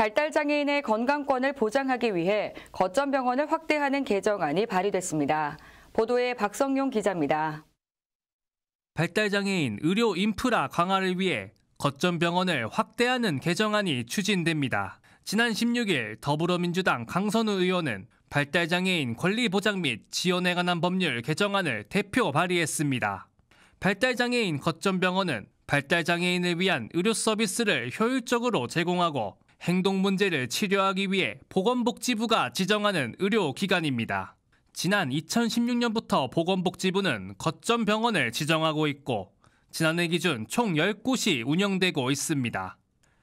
발달장애인의 건강권을 보장하기 위해 거점 병원을 확대하는 개정안이 발의됐습니다. 보도에 박성용 기자입니다. 발달장애인 의료 인프라 강화를 위해 거점 병원을 확대하는 개정안이 추진됩니다. 지난 16일 더불어민주당 강선우 의원은 발달장애인 권리 보장 및 지원에 관한 법률 개정안을 대표 발의했습니다. 발달장애인 거점 병원은 발달장애인을 위한 의료 서비스를 효율적으로 제공하고 행동 문제를 치료하기 위해 보건복지부가 지정하는 의료기관입니다. 지난 2016년부터 보건복지부는 거점 병원을 지정하고 있고 지난해 기준 총 10곳이 운영되고 있습니다.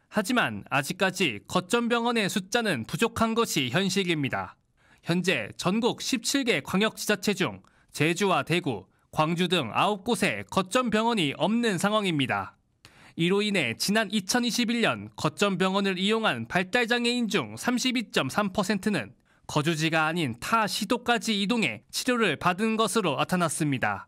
하지만 아직까지 거점 병원의 숫자는 부족한 것이 현실입니다. 현재 전국 17개 광역지자체 중 제주와 대구, 광주 등 9곳에 거점 병원이 없는 상황입니다. 이로 인해 지난 2021년 거점 병원을 이용한 발달장애인 중 32.3%는 거주지가 아닌 타 시도까지 이동해 치료를 받은 것으로 나타났습니다.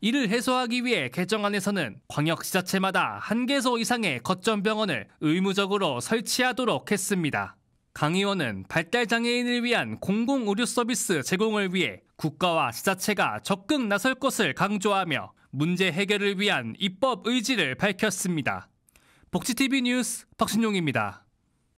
이를 해소하기 위해 개정안에서는 광역지자체마다 한 개소 이상의 거점 병원을 의무적으로 설치하도록 했습니다. 강 의원은 발달장애인을 위한 공공의료 서비스 제공을 위해 국가와 지자체가 적극 나설 것을 강조하며 문제 해결을 위한 입법 의지를 밝혔습니다. 복지TV 뉴스 박신용입니다.